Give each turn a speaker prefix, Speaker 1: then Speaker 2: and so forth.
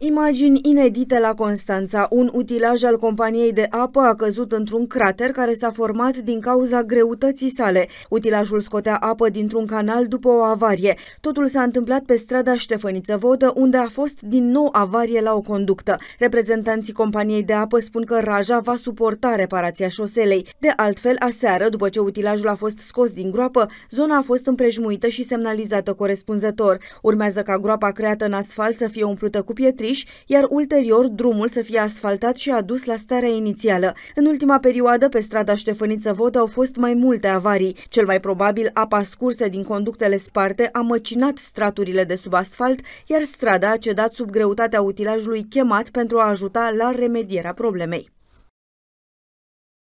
Speaker 1: Imagini inedite la Constanța. Un utilaj al companiei de apă a căzut într-un crater care s-a format din cauza greutății sale. Utilajul scotea apă dintr-un canal după o avarie. Totul s-a întâmplat pe strada Ștefăniță Vodă, unde a fost din nou avarie la o conductă. Reprezentanții companiei de apă spun că Raja va suporta reparația șoselei. De altfel, aseară, după ce utilajul a fost scos din groapă, zona a fost împrejmuită și semnalizată corespunzător. Urmează ca groapa creată în asfalt să fie umplută cu pietri acoperiș, iar ulterior drumul să fie asfaltat și adus la starea inițială. În ultima perioadă, pe strada Ștefăniță Vod au fost mai multe avarii. Cel mai probabil, apa scursă din conductele sparte a măcinat straturile de sub asfalt, iar strada a cedat sub greutatea utilajului chemat pentru a ajuta la remedierea problemei.